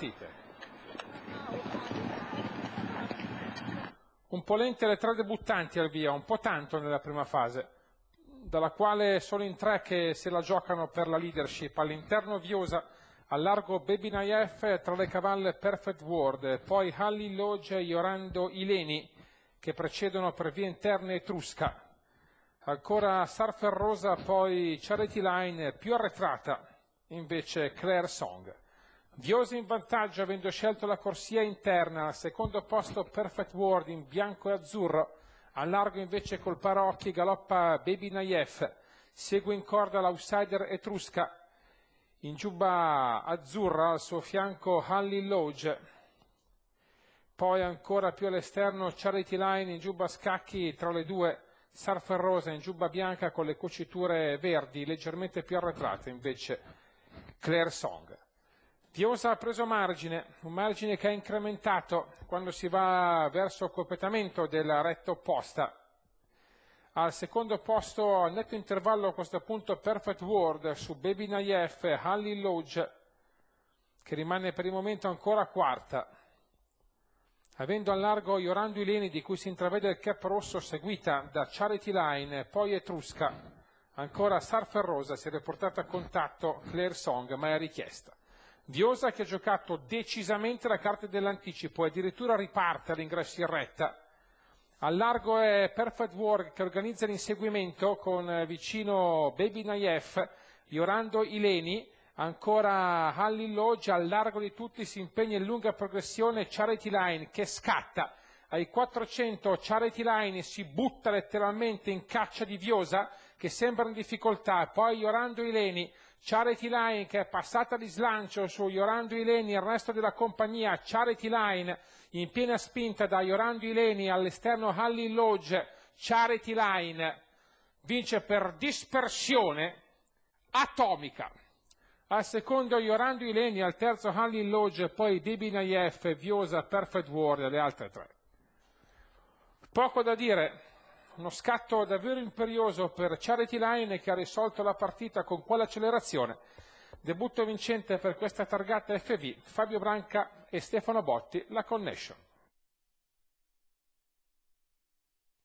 partite. Un po' lente le tre debuttanti al via, un po' tanto nella prima fase, dalla quale solo in tre che se la giocano per la leadership. All'interno Viosa, al largo Baby Naif, tra le cavalle Perfect World, poi Halli Lodge Iorando Ileni che precedono per via interna Etrusca. Ancora Sarfer Rosa, poi Charity Line più arretrata, invece Claire Song. Viosi in vantaggio avendo scelto la corsia interna, al secondo posto Perfect World in bianco e azzurro, al largo invece col Parocchi galoppa Baby Naif, segue in corda l'outsider Etrusca, in giubba azzurra al suo fianco Halley Lodge, poi ancora più all'esterno Charity Line in giubba scacchi tra le due, Surfer Rosa in giubba bianca con le cuciture verdi, leggermente più arretrate invece Claire Song. Tiosa ha preso margine, un margine che è incrementato quando si va verso il completamento della retta opposta. Al secondo posto, al netto intervallo a questo punto, Perfect World su Baby Naif e Hallie Lodge, che rimane per il momento ancora quarta. Avendo al largo Iorandu Ileni, di cui si intravede il cap rosso, seguita da Charity Line, poi Etrusca. Ancora Sarferrosa si è riportata a contatto Claire Song, ma è richiesta. Diosa che ha giocato decisamente la carta dell'anticipo e addirittura riparte all'ingresso in retta. Al largo è Perfect Work che organizza l'inseguimento con eh, vicino Baby Naif, Iorando Ileni, ancora Halli Loggia, al largo di tutti si impegna in lunga progressione Charity Line che scatta ai 400 charity line si butta letteralmente in caccia di Viosa che sembra in difficoltà, poi Iorando Ileni, Charity Line che è passata di slancio su Iorando Ileni e il resto della compagnia, Charity Line in piena spinta da Iorando Ileni all'esterno Halli Lodge, Charity Line vince per dispersione atomica. Al secondo Iorando Ileni, al terzo Halil Lodge, poi Debinayev, Viosa, Perfect World e le altre tre. Poco da dire, uno scatto davvero imperioso per Charity Line che ha risolto la partita con quell'accelerazione. Debutto vincente per questa targata FV, Fabio Branca e Stefano Botti, la Connection.